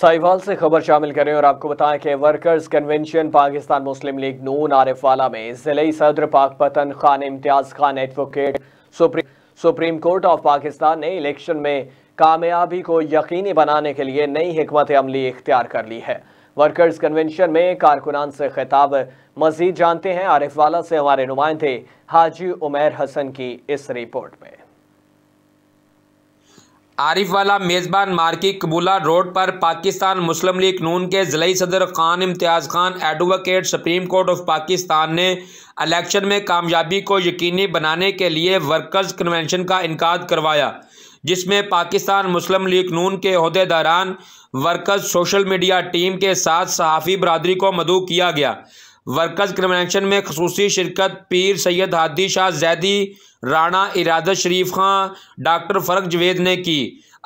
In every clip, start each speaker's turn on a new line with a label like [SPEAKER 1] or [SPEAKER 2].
[SPEAKER 1] साहिवाल से खबर शामिल करें और आपको बताएं कि workers convention Pakistan Muslim League Noon Arifwala में जिले सदर पाक पतन खान इम्तियाज खान एडवोकेट सुप्री, सुप्रीम कोर्ट ऑफ पाकिस्तान ने इलेक्शन में कामयाबी को यकीनी बनाने के लिए नई हमत अमली इख्तियार कर ली है वर्कर्स कन्वेंशन में कारकुनान से खिताब मजीद जानते हैं आरिफ वाला से हमारे नुमाइंदे हाजी उमेर हसन की इस रिपोर्ट में
[SPEAKER 2] आरिफ वाला मेज़बान मार्की कबूला रोड पर पाकिस्तान मुस्लिम लीग नून के ज़िली सदर Khan Imtiaz Khan advocate supreme court of Pakistan ने इलेक्शन में कामयाबी को यकीनी बनाने के लिए वर्कर्स कन्वेंशन का इनका करवाया जिसमें पाकिस्तान मुस्लिम लीग नून के अहदेदारान वर्कर्स सोशल मीडिया टीम के साथ सहाफ़ी बरदरी को मदू किया गया वर्कर्स क्रमिनल में खसूसी शिरकत पीर सैयद हादी शाह जैदी राणा इरादत शरीफ खां डॉक्टर फ़रक जवेद ने की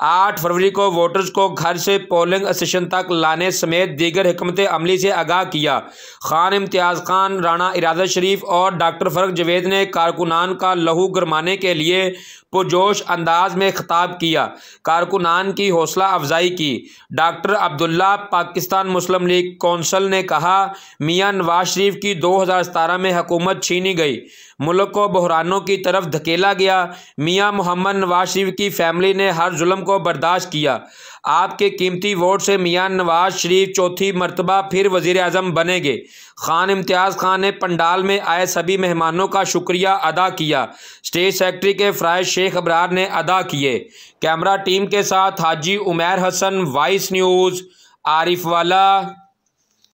[SPEAKER 2] आठ फरवरी को वोटर्स को घर से पोलिंग स्टेशन तक लाने समेत दीगर हमत अमली से आगाह किया खान इम्तियाज़ खान राना इरादा शरीफ और डॉक्टर फरक जवेद ने कारकुनान का लहू गरमाने के लिए पुरजोश अंदाज में खिताब किया कारकुनान की हौसला अफजाई की डॉक्टर अब्दुल्ला पाकिस्तान मुस्लिम लीग कौंसल ने कहा मियाँ नवाज शरीफ की दो हज़ार सतारह में हुकूमत छीनी गई मुल्क को बहरानों की तरफ धकेला गया मियां मोहम्मद नवाज शरीफ की फैमिली ने हर जुल्म को बर्दाश्त किया आपके कीमती वोट से मियां नवाज शरीफ चौथी मरतबा फिर वज़ी अजम बनेंगे खान इम्तियाज़ खान ने पंडाल में आए सभी मेहमानों का शुक्रिया अदा किया स्टेज सेक्रेटरी के फ़राज शेख अबरार ने अदा किए कैमरा टीम के साथ हाजी उमैर हसन वाइस न्यूज़ आरिफ वाला